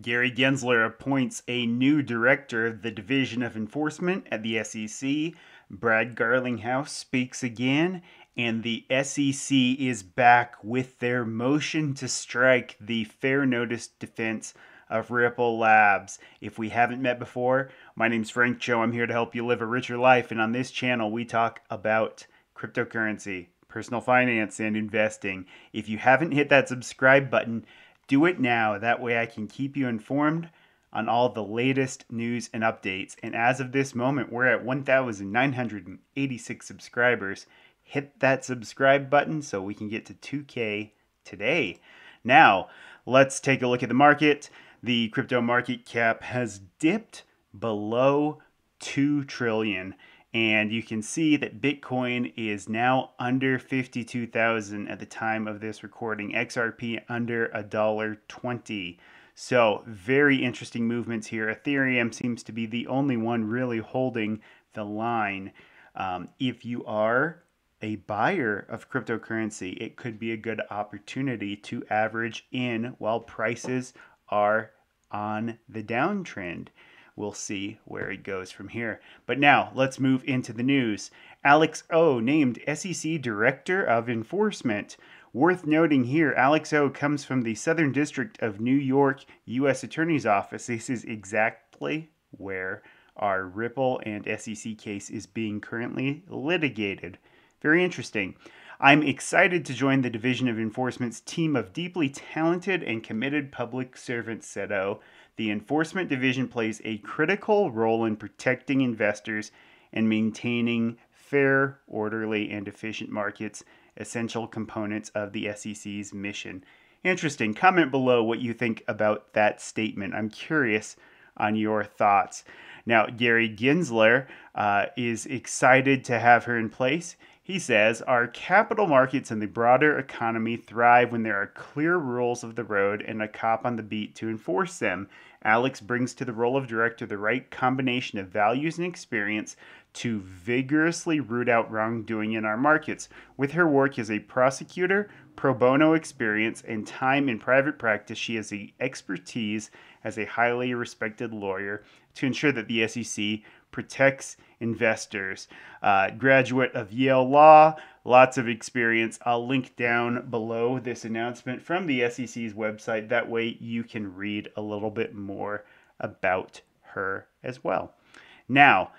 Gary Gensler appoints a new director of the Division of Enforcement at the SEC. Brad Garlinghouse speaks again, and the SEC is back with their motion to strike the fair notice defense of Ripple Labs. If we haven't met before, my name's Frank Cho. I'm here to help you live a richer life, and on this channel, we talk about cryptocurrency, personal finance, and investing. If you haven't hit that subscribe button, do it now. That way I can keep you informed on all the latest news and updates. And as of this moment, we're at 1,986 subscribers. Hit that subscribe button so we can get to 2K today. Now, let's take a look at the market. The crypto market cap has dipped below 2 and you can see that Bitcoin is now under 52,000 at the time of this recording, XRP under a dollar 20. So, very interesting movements here. Ethereum seems to be the only one really holding the line. Um, if you are a buyer of cryptocurrency, it could be a good opportunity to average in while prices are on the downtrend we'll see where it goes from here. But now let's move into the news. Alex O named SEC Director of Enforcement. Worth noting here, Alex O comes from the Southern District of New York U.S. Attorney's Office. This is exactly where our Ripple and SEC case is being currently litigated. Very interesting. I'm excited to join the Division of Enforcement's team of deeply talented and committed public servants, said O the Enforcement Division plays a critical role in protecting investors and maintaining fair, orderly, and efficient markets, essential components of the SEC's mission. Interesting. Comment below what you think about that statement. I'm curious on your thoughts. Now, Gary Ginsler uh, is excited to have her in place. He says, Our capital markets and the broader economy thrive when there are clear rules of the road and a cop on the beat to enforce them. Alex brings to the role of director the right combination of values and experience to vigorously root out wrongdoing in our markets. With her work as a prosecutor, pro bono experience, and time in private practice, she has the expertise as a highly respected lawyer to ensure that the SEC protects investors. Uh, graduate of Yale Law, lots of experience. I'll link down below this announcement from the SEC's website. That way you can read a little bit more about her as well. Now,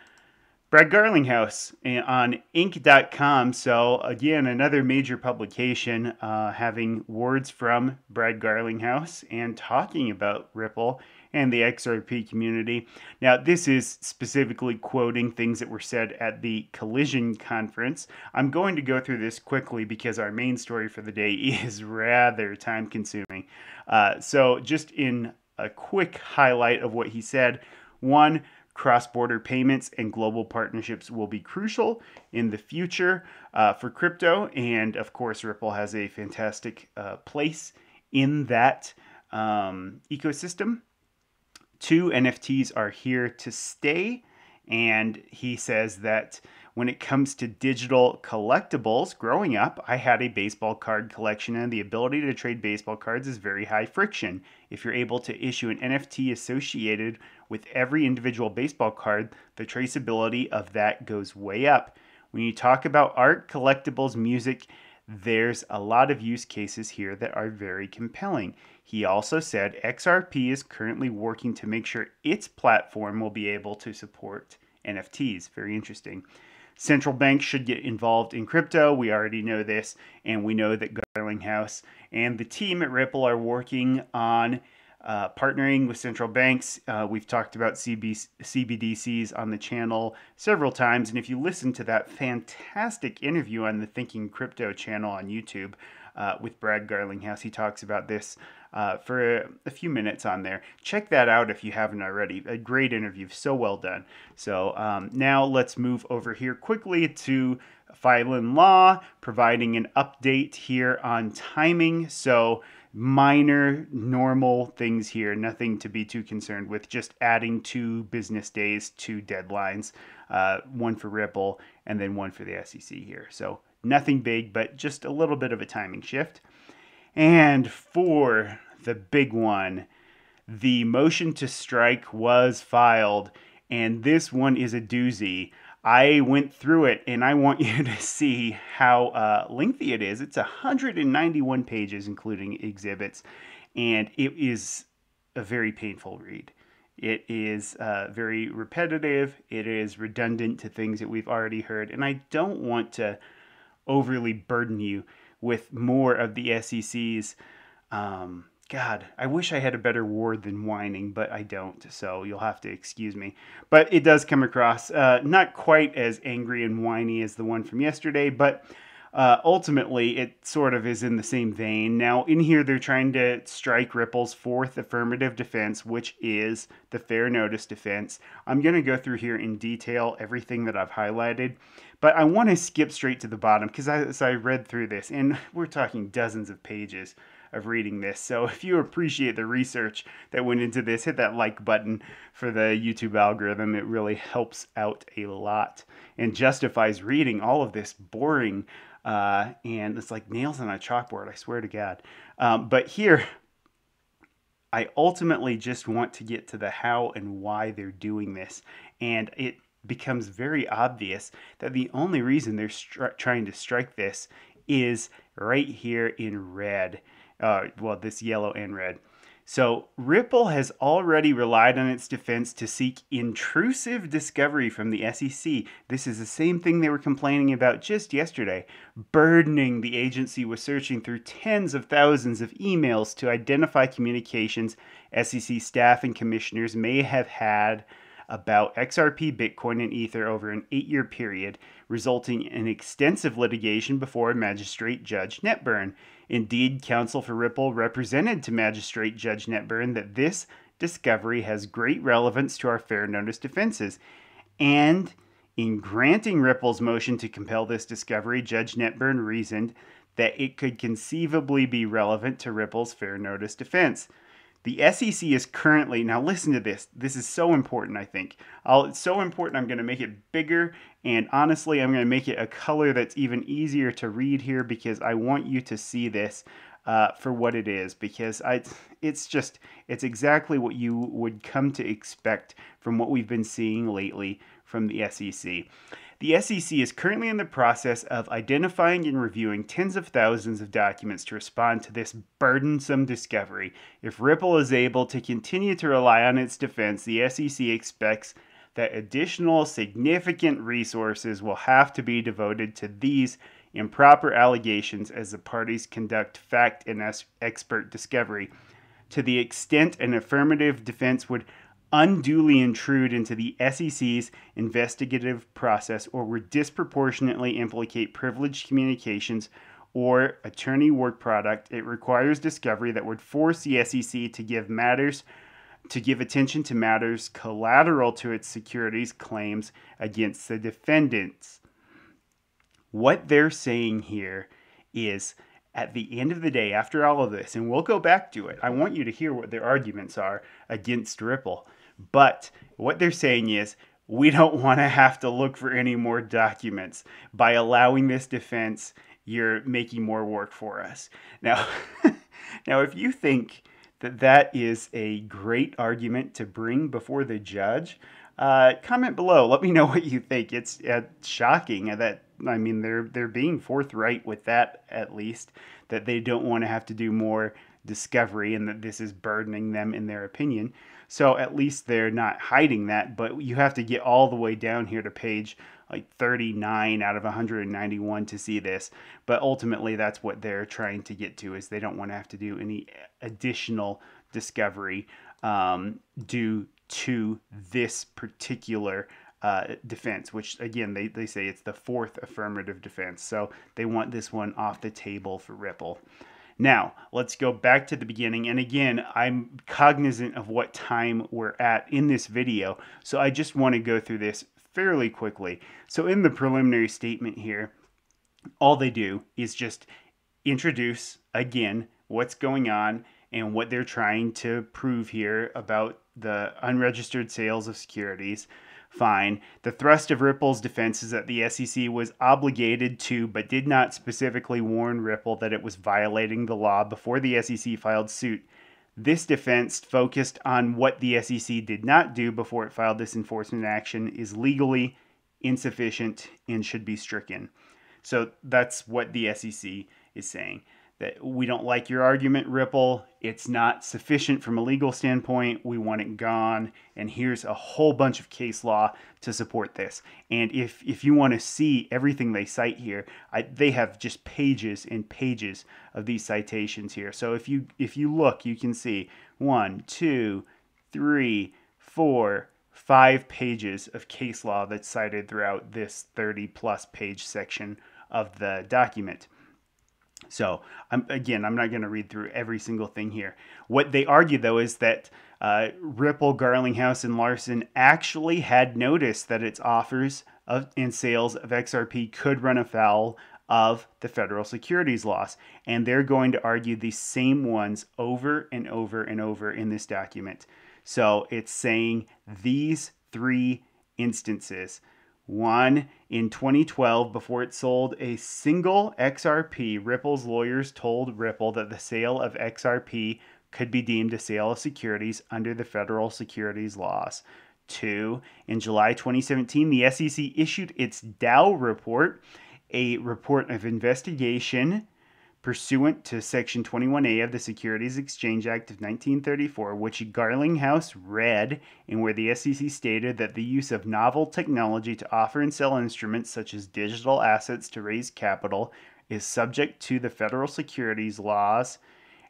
Brad Garlinghouse eh, on Inc.com. So, again, another major publication uh, having words from Brad Garlinghouse and talking about Ripple and the XRP community. Now, this is specifically quoting things that were said at the Collision Conference. I'm going to go through this quickly because our main story for the day is rather time consuming. Uh, so, just in a quick highlight of what he said one, Cross border payments and global partnerships will be crucial in the future uh, for crypto. And of course, Ripple has a fantastic uh, place in that um, ecosystem. Two NFTs are here to stay. And he says that when it comes to digital collectibles, growing up, I had a baseball card collection, and the ability to trade baseball cards is very high friction. If you're able to issue an NFT associated with every individual baseball card, the traceability of that goes way up. When you talk about art, collectibles, music, there's a lot of use cases here that are very compelling. He also said XRP is currently working to make sure its platform will be able to support NFTs. Very interesting. Central banks should get involved in crypto. We already know this, and we know that Garlinghouse and the team at Ripple are working on uh, partnering with central banks. Uh, we've talked about CB- CBDCs on the channel several times, and if you listen to that fantastic interview on the Thinking Crypto channel on YouTube, uh, with Brad Garlinghouse. He talks about this uh, for a, a, few minutes on there. Check that out if you haven't already. A great interview, so well done. So um, now let's move over here quickly to Phylon Law providing an update here on timing. So minor normal things here nothing to be too concerned with just adding two business days to deadlines uh, one for ripple and then one for the sec here so Nothing big, but just a little bit of a timing shift. And for the big one, the motion to strike was filed, and this one is a doozy. I went through it and I want you to see how uh, lengthy it is. It's 191 pages, including exhibits, and it is a very painful read. It is uh, very repetitive, it is redundant to things that we've already heard, and I don't want to overly burden you with more of the SEC's. Um, God, I wish I had a better word than whining, but I don't, so you'll have to excuse me. But it does come across uh, not quite as angry and whiny as the one from yesterday, but uh, ultimately it sort of is in the same vein. Now, in here, they're trying to strike Ripple's fourth affirmative defense, which is the fair notice defense. I'm going to go through here in detail everything that I've highlighted, but I want to skip straight to the bottom because as I read through this, and we're talking dozens of pages of reading this. So if you appreciate the research that went into this, hit that like button for the YouTube algorithm. It really helps out a lot and justifies reading all of this boring uh, and it's like nails on a chalkboard. I swear to God. Um, but here, I ultimately just want to get to the how and why they're doing this, and it becomes very obvious that the only reason they're stri- trying to strike this is right here in red. Uh, well, this yellow and red. So, Ripple has already relied on its defense to seek intrusive discovery from the SEC. This is the same thing they were complaining about just yesterday, burdening the agency with searching through tens of thousands of emails to identify communications SEC staff and commissioners may have had about XRP, Bitcoin, and Ether over an eight year period, resulting in extensive litigation before Magistrate Judge Netburn. Indeed, counsel for Ripple represented to Magistrate Judge Netburn that this discovery has great relevance to our fair notice defenses. And in granting Ripple's motion to compel this discovery, Judge Netburn reasoned that it could conceivably be relevant to Ripple's fair notice defense. The SEC is currently, now listen to this. This is so important, I think. I'll, it's so important, I'm going to make it bigger. And honestly, I'm going to make it a color that's even easier to read here because I want you to see this. Uh, for what it is because I, it's just it's exactly what you would come to expect from what we've been seeing lately from the SEC. The SEC is currently in the process of identifying and reviewing tens of thousands of documents to respond to this burdensome discovery. If Ripple is able to continue to rely on its defense, the SEC expects that additional significant resources will have to be devoted to these improper allegations as the parties conduct fact and expert discovery. To the extent an affirmative defense would unduly intrude into the SEC's investigative process or would disproportionately implicate privileged communications or attorney work product. It requires discovery that would force the SEC to give matters to give attention to matters collateral to its securities claims against the defendants. What they're saying here is at the end of the day, after all of this, and we'll go back to it, I want you to hear what their arguments are against Ripple. But what they're saying is we don't want to have to look for any more documents. By allowing this defense, you're making more work for us. Now, now if you think that that is a great argument to bring before the judge, uh, comment below. Let me know what you think. It's uh, shocking that I mean they're they're being forthright with that at least that they don't want to have to do more discovery and that this is burdening them in their opinion. So at least they're not hiding that, but you have to get all the way down here to page like 39 out of 191 to see this. But ultimately, that's what they're trying to get to is they don't want to have to do any additional discovery um, due to this particular uh, defense, which again, they, they say it's the fourth affirmative defense. So they want this one off the table for Ripple. Now, let's go back to the beginning. And again, I'm cognizant of what time we're at in this video, so I just want to go through this fairly quickly. So in the preliminary statement here, all they do is just introduce again what's going on and what they're trying to prove here about the unregistered sales of securities fine. The thrust of Ripple's defense is that the SEC was obligated to, but did not specifically warn Ripple that it was violating the law before the SEC filed suit. This defense focused on what the SEC did not do before it filed this enforcement action is legally insufficient and should be stricken. So that's what the SEC is saying that we don't like your argument, Ripple. It's not sufficient from a legal standpoint. We want it gone. And here's a whole bunch of case law to support this. And if, if you want to see everything they cite here, I, they have just pages and pages of these citations here. So if you if you look, you can see one, two, three, four, five pages of case law that's cited throughout this 30 plus page section of the document. So again, I'm not going to read through every single thing here. What they argue, though, is that uh, Ripple, Garlinghouse, and Larson actually had noticed that its offers of, and sales of XRP could run afoul of the federal securities laws. And they're going to argue the same ones over and over and over in this document. So it's saying these three instances one in 2012 before it sold a single XRP. Ripple's lawyers told Ripple that the sale of XRP could be deemed a sale of securities under the federal securities laws. Two, in July 2017, the SEC issued its Dow report, a report of investigation pursuant to Section 21A of the Securities Exchange Act of 1934, which Garlinghouse read, and where the SEC stated that the use of novel technology to offer and sell instruments such as digital assets to raise capital is subject to the federal securities laws.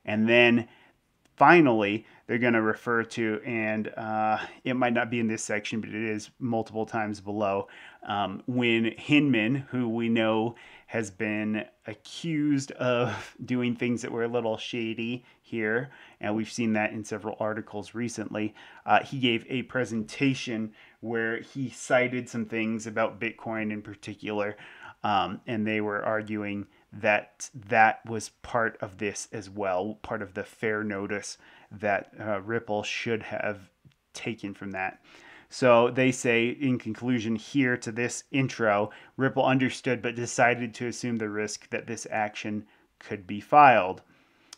And then finally, they're going to refer to, and uh, it might not be in this section, but it is multiple times below, um, when Hinman, who we know has been accused of doing things that were a little shady here, and we've seen that in several articles recently. Uh, he gave a presentation where he cited some things about Bitcoin in particular, um, and they were arguing that that was part of this as well, part of the fair notice that uh, Ripple should have taken from that. So they say, in conclusion, here to this intro, Ripple understood but decided to assume the risk that this action could be filed.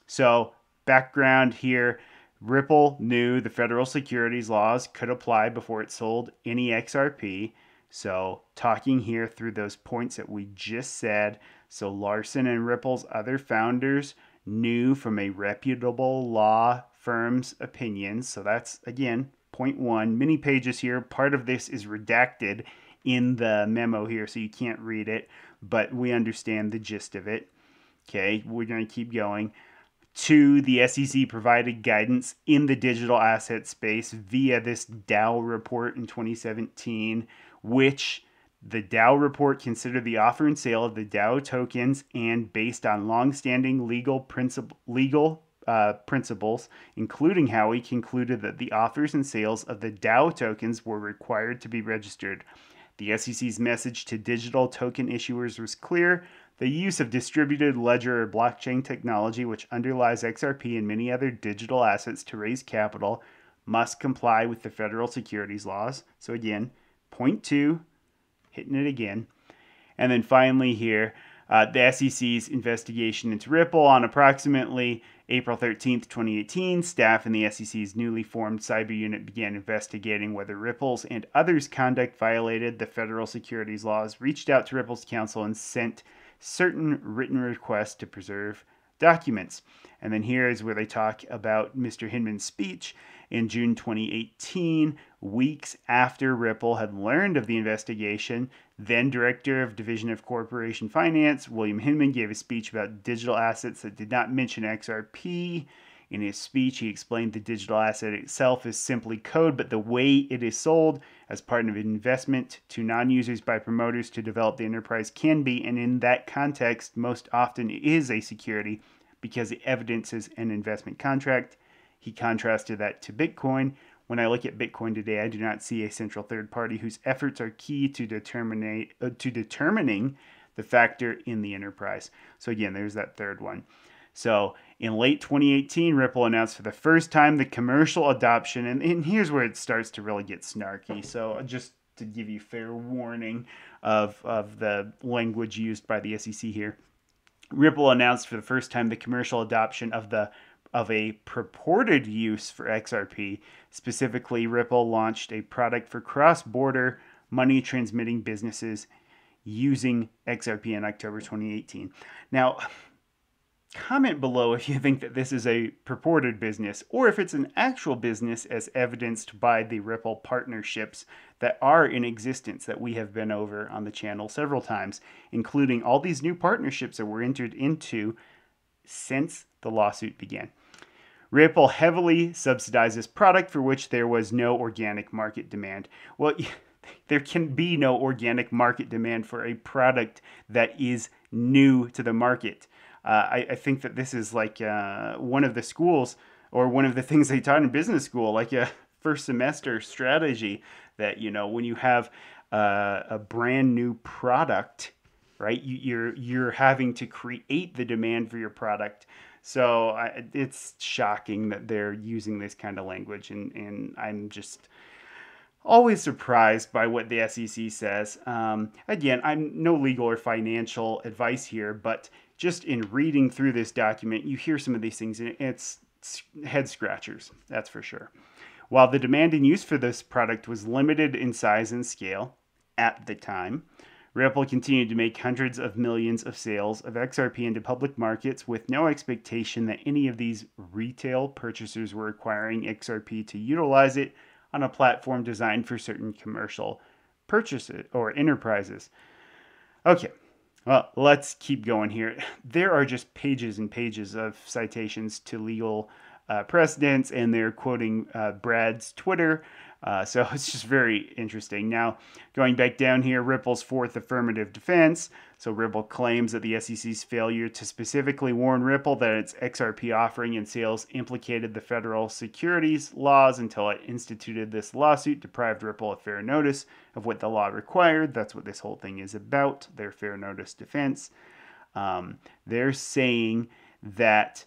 So, background here Ripple knew the federal securities laws could apply before it sold any XRP. So, talking here through those points that we just said. So, Larson and Ripple's other founders knew from a reputable law firm's opinion. So, that's again Point one, many pages here. Part of this is redacted in the memo here, so you can't read it, but we understand the gist of it. Okay, we're going to keep going. Two, the SEC provided guidance in the digital asset space via this Dow report in 2017, which the Dow report considered the offer and sale of the Dow tokens and based on longstanding legal principle legal uh, principles, including Howey, concluded that the authors and sales of the DAO tokens were required to be registered. The SEC's message to digital token issuers was clear. The use of distributed ledger or blockchain technology, which underlies XRP and many other digital assets to raise capital, must comply with the federal securities laws. So, again, point two, hitting it again. And then finally, here, uh, the SEC's investigation into Ripple on approximately April 13, 2018, staff in the SEC's newly formed cyber unit began investigating whether Ripple's and others' conduct violated the federal securities laws, reached out to Ripple's counsel, and sent certain written requests to preserve documents. And then here is where they talk about Mr. Hinman's speech in June 2018, weeks after Ripple had learned of the investigation. Then Director of Division of Corporation Finance, William Hinman, gave a speech about digital assets that did not mention XRP. In his speech, he explained the digital asset itself is simply code, but the way it is sold as part of an investment to non users by promoters to develop the enterprise can be, and in that context, most often is a security because it evidences an investment contract. He contrasted that to Bitcoin. When I look at Bitcoin today, I do not see a central third party whose efforts are key to determine uh, to determining the factor in the enterprise. So again, there's that third one. So in late 2018, Ripple announced for the first time the commercial adoption, and, and here's where it starts to really get snarky. So uh, just to give you fair warning of, of the language used by the SEC here. Ripple announced for the first time the commercial adoption of the of a purported use for XRP. Specifically, Ripple launched a product for cross border money transmitting businesses using XRP in October 2018. Now, comment below if you think that this is a purported business or if it's an actual business as evidenced by the Ripple partnerships that are in existence that we have been over on the channel several times, including all these new partnerships that were entered into since the lawsuit began. Ripple heavily subsidizes this product for which there was no organic market demand. Well, there can be no organic market demand for a product that is new to the market. Uh, I, I, think that this is like uh, one of the schools or one of the things they taught in business school, like a first semester strategy that, you know, when you have uh, a brand new product, right? You, you're you're having to create the demand for your product. So I, it's shocking that they're using this kind of language, and and I'm just always surprised by what the SEC says. Um, again, I'm no legal or financial advice here, but just in reading through this document, you hear some of these things, and it's head scratchers, that's for sure. While the demand and use for this product was limited in size and scale at the time, Ripple continued to make hundreds of millions of sales of XRP into public markets with no expectation that any of these retail purchasers were acquiring XRP to utilize it on a platform designed for certain commercial purchases or enterprises. Okay, well, let's keep going here. There are just pages and pages of citations to legal uh, precedents, and they're quoting uh, Brad's Twitter uh, so it's just very interesting. Now, going back down here, Ripple's fourth affirmative defense. So Ripple claims that the SEC's failure to specifically warn Ripple that its XRP offering and sales implicated the federal securities laws until it instituted this lawsuit deprived Ripple of fair notice of what the law required. That's what this whole thing is about, their fair notice defense. Um, they're saying that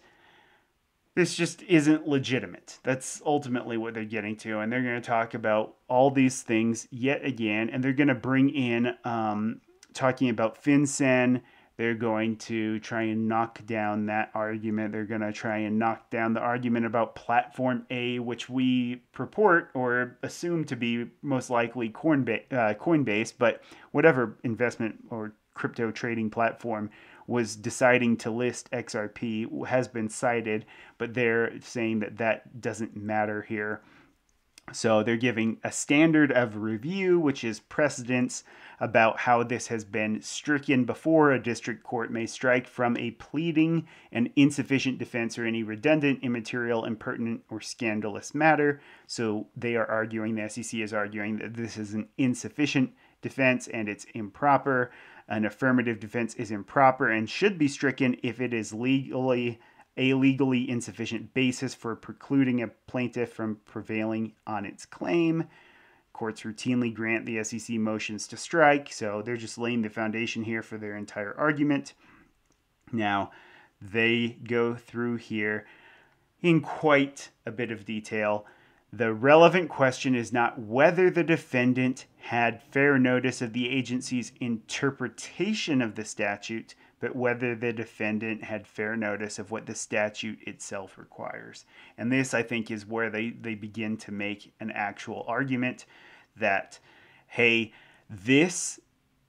this just isn't legitimate. That's ultimately what they're getting to. And they're going to talk about all these things yet again. And they're going to bring in um, talking about FinCEN. They're going to try and knock down that argument. They're going to try and knock down the argument about Platform A, which we purport or assume to be most likely Coinbase, uh, Coinbase but whatever investment or crypto trading platform was deciding to list XRP has been cited, but they're saying that that doesn't matter here. So they're giving a standard of review, which is precedence about how this has been stricken before a district court may strike from a pleading an insufficient defense or any redundant, immaterial, impertinent, or scandalous matter. So they are arguing, the SEC is arguing that this is an insufficient defense and it's improper. An affirmative defense is improper and should be stricken if it is legally a legally insufficient basis for precluding a plaintiff from prevailing on its claim. Courts routinely grant the SEC motions to strike, so they're just laying the foundation here for their entire argument. Now, they go through here in quite a bit of detail the relevant question is not whether the defendant had fair notice of the agency's interpretation of the statute, but whether the defendant had fair notice of what the statute itself requires. And this, I think, is where they, they begin to make an actual argument that, hey, this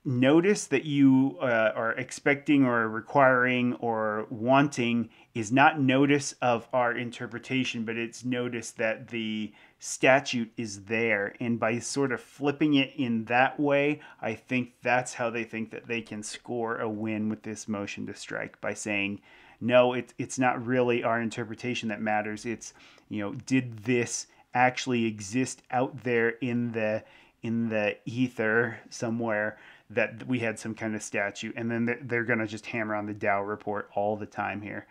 notice that you uh, are expecting or requiring or wanting is not notice of our interpretation, but it's notice that the statute is there. And by sort of flipping it in that way, I think that's how they think that they can score a win with this motion to strike by saying, no, it, it's not really our interpretation that matters. It's, you know, did this actually exist out there in the in the ether somewhere that we had some kind of statute. And then they're, they're going to just hammer on the Dow report all the time here.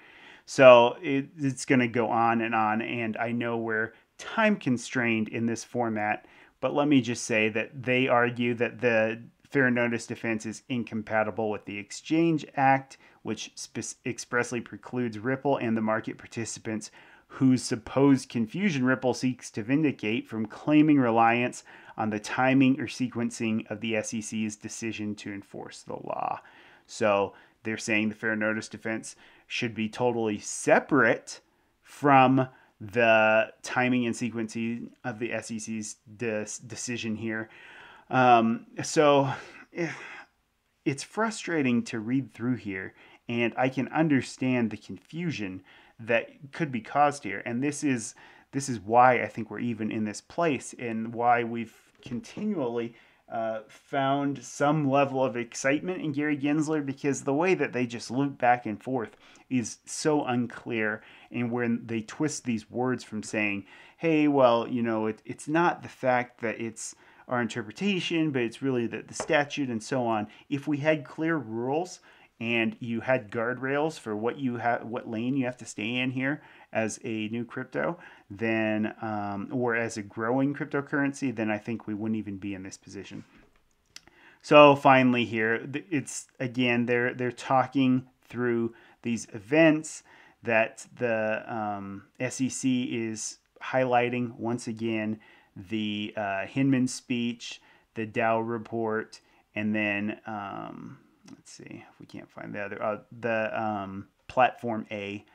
So it, it's going to go on and on. And I know we're time constrained in this format, but let me just say that they argue that the fair notice defense is incompatible with the Exchange Act, which expressly precludes Ripple and the market participants whose supposed confusion Ripple seeks to vindicate from claiming reliance on the timing or sequencing of the SEC's decision to enforce the law. So they're saying the fair notice defense should be totally separate from the timing and sequencing of the SEC's decision here. Um, so eh, it's frustrating to read through here, and I can understand the confusion that could be caused here. And this is this is why I think we're even in this place, and why we've continually uh, found some level of excitement in Gary Gensler because the way that they just loop back and forth is so unclear. And when they twist these words from saying, hey, well, you know, it, it's not the fact that it's our interpretation, but it's really the, the statute and so on. If we had clear rules and you had guardrails for what you have, what lane you have to stay in here, as a new crypto, then um, or as a growing cryptocurrency, then I think we wouldn't even be in this position. So finally, here it's again they're they're talking through these events that the um, SEC is highlighting once again the uh, Hinman speech, the Dow report, and then um, let's see if we can't find the other uh, the um, platform A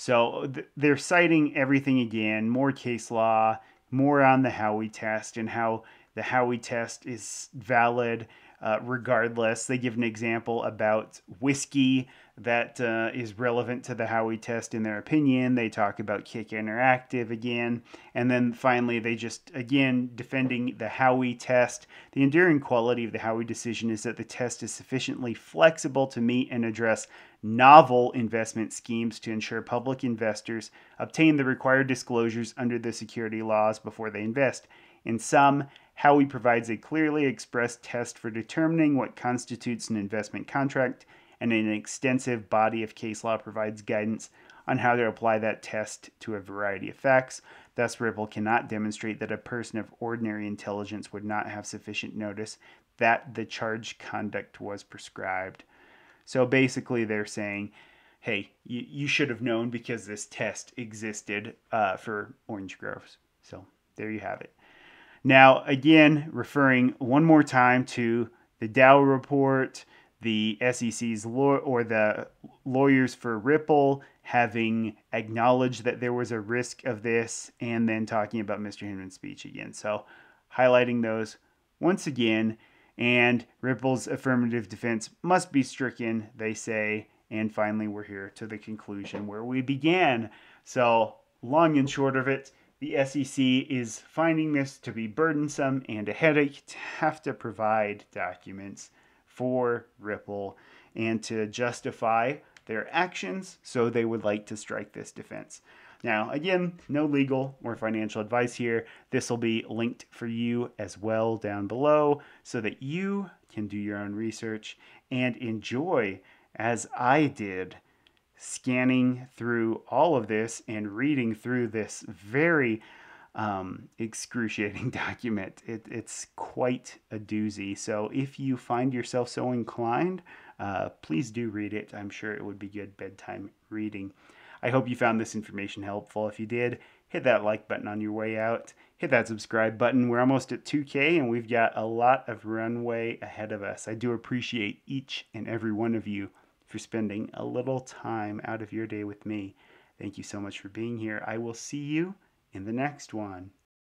so they're citing everything again, more case law, more on the Howey test and how the Howey test is valid uh, regardless. They give an example about whiskey that uh, is relevant to the Howey test in their opinion. They talk about Kick Interactive again. And then finally, they just, again, defending the Howey test. The enduring quality of the Howey decision is that the test is sufficiently flexible to meet and address novel investment schemes to ensure public investors obtain the required disclosures under the security laws before they invest. In sum, Howey provides a clearly expressed test for determining what constitutes an investment contract – and an extensive body of case law provides guidance on how to apply that test to a variety of facts. Thus, Ripple cannot demonstrate that a person of ordinary intelligence would not have sufficient notice that the charged conduct was prescribed. So basically, they're saying, hey, you, you should have known because this test existed uh, for orange groves. So there you have it. Now, again, referring one more time to the Dow report, the SEC's law or the lawyers for Ripple having acknowledged that there was a risk of this and then talking about Mr. Hinman's speech again. So highlighting those once again and Ripple's affirmative defense must be stricken, they say. And finally, we're here to the conclusion where we began. So, long and short of it, the SEC is finding this to be burdensome and a headache to have to provide documents for Ripple and to justify their actions, so they would like to strike this defense. Now, again, no legal or financial advice here. This will be linked for you as well down below so that you can do your own research and enjoy, as I did, scanning through all of this and reading through this very um, excruciating document. It, it's quite a doozy. So if you find yourself so inclined, uh, please do read it. I'm sure it would be good bedtime reading. I hope you found this information helpful. If you did, hit that like button on your way out. Hit that subscribe button. We're almost at 2K and we've got a lot of runway ahead of us. I do appreciate each and every one of you for spending a little time out of your day with me. Thank you so much for being here. I will see you in the next one.